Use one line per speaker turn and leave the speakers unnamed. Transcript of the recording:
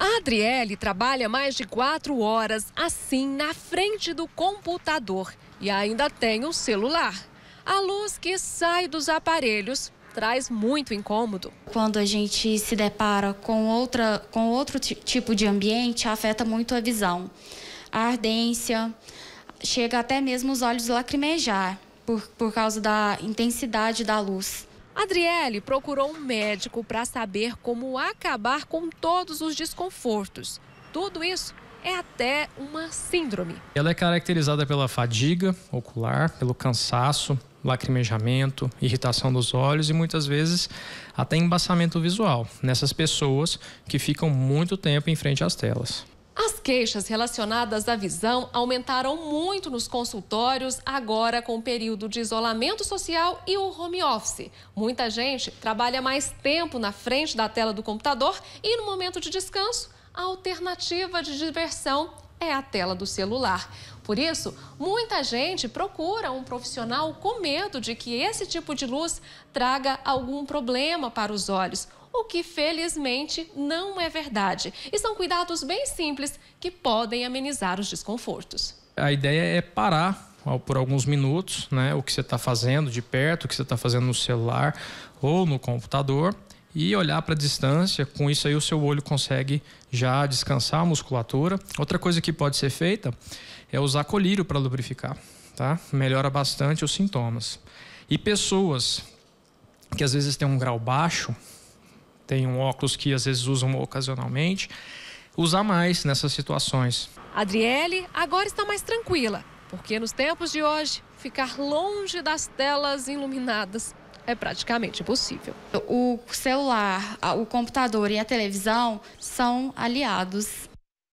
A Adriele trabalha mais de quatro horas assim na frente do computador e ainda tem o celular. A luz que sai dos aparelhos traz muito incômodo. Quando a gente se depara com, outra, com
outro tipo de ambiente, afeta muito a visão. A ardência, chega até mesmo os olhos lacrimejar por, por causa da intensidade da luz.
Adriele procurou um médico para saber como acabar com todos os desconfortos. Tudo isso é até uma síndrome.
Ela é caracterizada pela fadiga ocular, pelo cansaço, lacrimejamento, irritação dos olhos e muitas vezes até embaçamento visual nessas pessoas que ficam muito tempo em frente às telas.
As queixas relacionadas à visão aumentaram muito nos consultórios agora com o período de isolamento social e o home office. Muita gente trabalha mais tempo na frente da tela do computador e no momento de descanso, a alternativa de diversão é a tela do celular. Por isso, muita gente procura um profissional com medo de que esse tipo de luz traga algum problema para os olhos, o que felizmente não é verdade. E são cuidados bem simples que podem amenizar os desconfortos.
A ideia é parar por alguns minutos, né, o que você está fazendo de perto, o que você está fazendo no celular ou no computador e olhar para a distância. Com isso aí o seu olho consegue já descansar a musculatura. Outra coisa que pode ser feita é usar colírio para lubrificar, tá? Melhora bastante os sintomas. E pessoas que às vezes têm um grau baixo, têm um óculos que às vezes usam ocasionalmente, usar mais nessas situações.
Adriele agora está mais tranquila, porque nos tempos de hoje, ficar longe das telas iluminadas é praticamente impossível.
O celular, o computador e a televisão são aliados